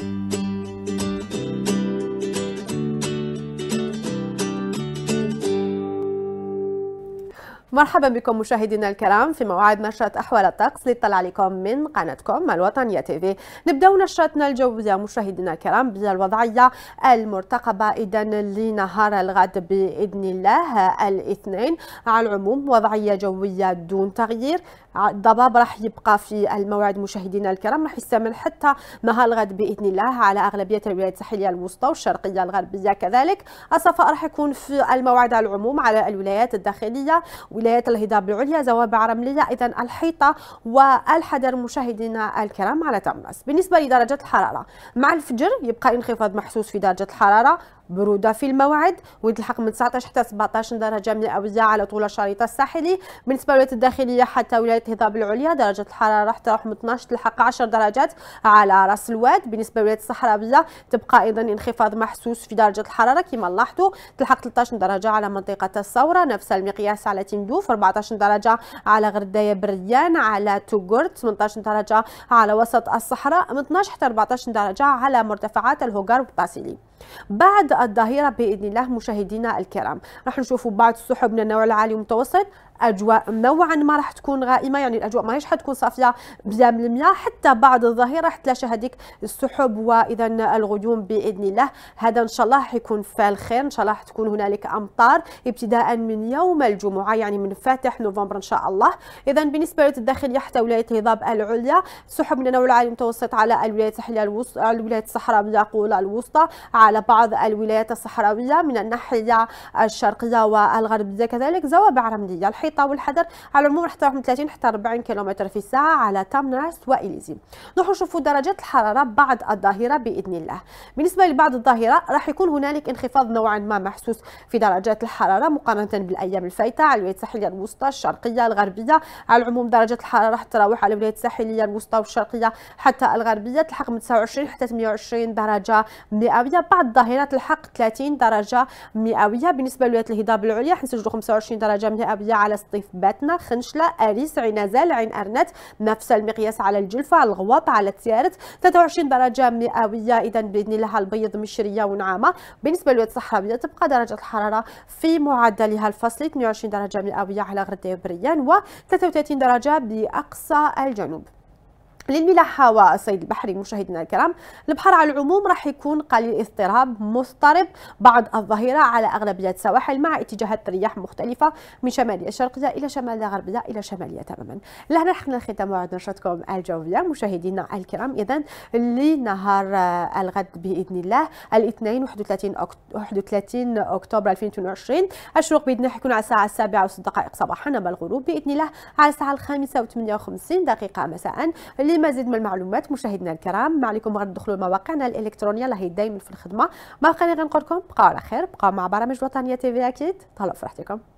you. مرحبا بكم مشاهدينا الكرام في موعد نشرة أحوال الطقس للطلع عليكم من قناتكم الوطنية تيفي نبدأ نشرتنا الجوية مشاهدينا الكرام بالوضعية المرتقبة إذا لنهار الغد بإذن الله الاثنين على العموم وضعية جوية دون تغيير الضباب راح يبقى في الموعد مشاهدينا الكرام راح يستمر حتى نهار الغد باذن الله على اغلبيه الولايات الساحليه الوسطى والشرقيه الغربيه كذلك الصفاء راح يكون في الموعد على العموم على الولايات الداخليه ولايات الهضاب العليا زوابع رملية إذا الحيطة والحذر مشاهدينا الكرام على تماس بالنسبة لدرجة الحرارة مع الفجر يبقى انخفاض محسوس في درجة الحرارة برودة في الموعد ويتلحق من 19 حتى 17 درجة من الأوزاع على طول الشريط الساحلي بالنسبة للولايات الداخلية حتى ولاية هضاب العليا درجة الحرارة راح تروح من 12 تلحق 10 درجات على راس الواد بالنسبة لولاية الصحراء الصحراوية تبقى أيضا انخفاض محسوس في درجة الحرارة كما لاحظتوا تلحق 13 درجة على منطقة الثورة نفس المقياس على تندوف 14 درجة على غردية بريان على توغورت 18 درجة على وسط الصحراء من 12 حتى 14 درجة على مرتفعات الهوغار والباسيلي بعد الظهيرة بإذن الله مشاهدينا الكرام رح نشوفوا بعض السحب من النوع العالي والمتوسط اجواء نوعا ما راح تكون غائمه يعني الاجواء ماهيش حتكون صافيه 100% حتى بعد الظهيره راح تلاشى هذيك السحب واذا الغيوم باذن الله هذا ان شاء الله حيكون في الخير ان شاء الله تكون هنالك امطار ابتداء من يوم الجمعه يعني من فاتح نوفمبر ان شاء الله اذا بالنسبه للداخليه حتى ولايه الهضاب العليا سحب من النوع العالي المتوسط على الولايات الساحليه الوسطى الولايات الصحراويه قول الوسطى على بعض الولايات الصحراويه من الناحيه الشرقيه والغربيه كذلك زوابع رمليه الحيطه والحذر على العموم راح تروح من 30 حتى 40 كيلومتر في الساعه على تامنرس واليزي نروحوا نشوفوا درجات الحراره بعد الظاهره باذن الله بالنسبه لبعد الظاهره راح يكون هنالك انخفاض نوعا ما محسوس في درجات الحراره مقارنه بالايام الفايته على الولايات الساحليه الوسطى الشرقيه الغربيه على العموم درجه الحراره راح تتراوح على الولايات الساحليه الوسطى والشرقيه حتى الغربيه تلحق من 29 حتى 28 درجه مئويه بعض الظهيره تلحق 30 درجه مئويه بالنسبه لولايات الهضاب العليا حنسجلوا 25 درجه مئويه على مقياس طيف باتنا خنشلة أريس عينازال عين أرنت نفس المقياس على الجلفة الغواط على تيارت 23 درجة مئوية إذا بإذن الله البيض مشرية ونعامة بالنسبة للولايات الصحراوية تبقى درجة الحرارة في معدلها الفصلي 22 درجة مئوية على غرة بريان و 33 درجة بأقصى الجنوب للملاحة والصيد البحري مشاهدينا الكرام البحر على العموم راح يكون قليل اضطراب مضطرب بعد الظهيرة على أغلبية السواحل مع اتجاهات رياح مختلفة من شمالية شرقية إلى شمالية غربية إلى شمالية تماما لهنا لحقنا الختام وعد نشرتكم الجوية مشاهدينا الكرام إذا لنهار الغد بإذن الله الاثنين 31 31 أكتوبر 2022 الشروق بإذن الله حيكون على الساعة السابعة وست دقائق صباحا أما الغروب بإذن الله على الساعة الخامسة و58 دقيقة مساء لمزيد من المعلومات مشاهدينا الكرام ما عليكم تدخلوا لمواقعنا الالكترونيه هي دائما في الخدمه ما بقينا غنقول لكم بقاو على خير بقاو مع برامج وطنيه تي في اكيد تهلاو في